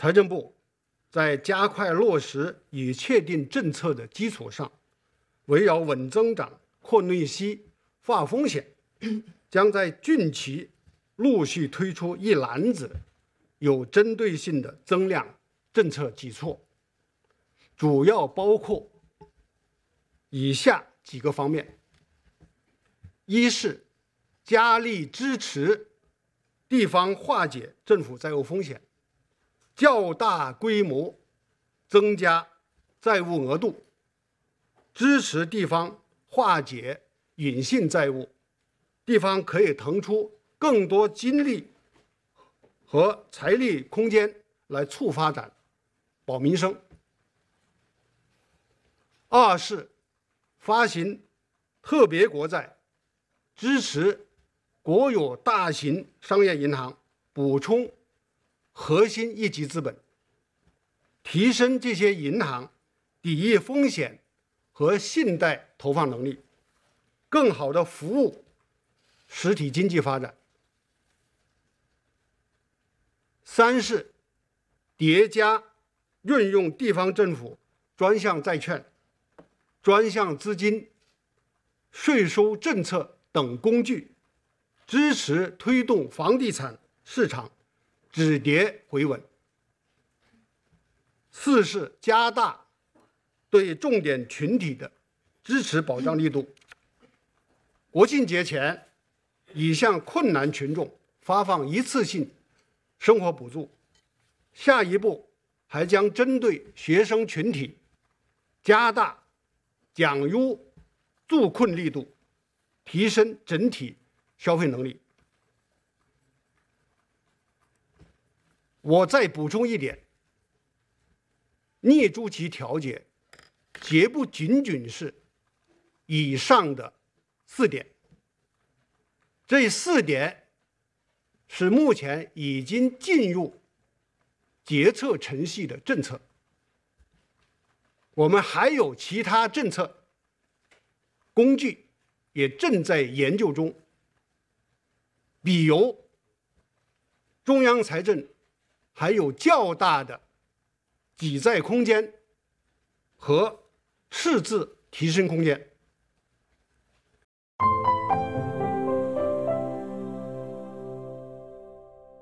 财政部在加快落实已确定政策的基础上，围绕稳增长、扩内需、化风险，将在近期陆续推出一揽子有针对性的增量政策举措，主要包括以下几个方面：一是加力支持地方化解政府债务风险。较大规模增加债务额度，支持地方化解隐性债务，地方可以腾出更多精力和财力空间来促发展、保民生。二是发行特别国债，支持国有大型商业银行补充。核心一级资本，提升这些银行抵御风险和信贷投放能力，更好地服务实体经济发展。三是叠加运用地方政府专项债券、专项资金、税收政策等工具，支持推动房地产市场。止跌回稳。四是加大对重点群体的支持保障力度。国庆节前已向困难群众发放一次性生活补助，下一步还将针对学生群体加大奖优助困力度，提升整体消费能力。我再补充一点，逆周期调节绝不仅仅是以上的四点，这四点是目前已经进入决策程序的政策。我们还有其他政策工具也正在研究中，比如中央财政。还有较大的挤占空间和赤字提升空间。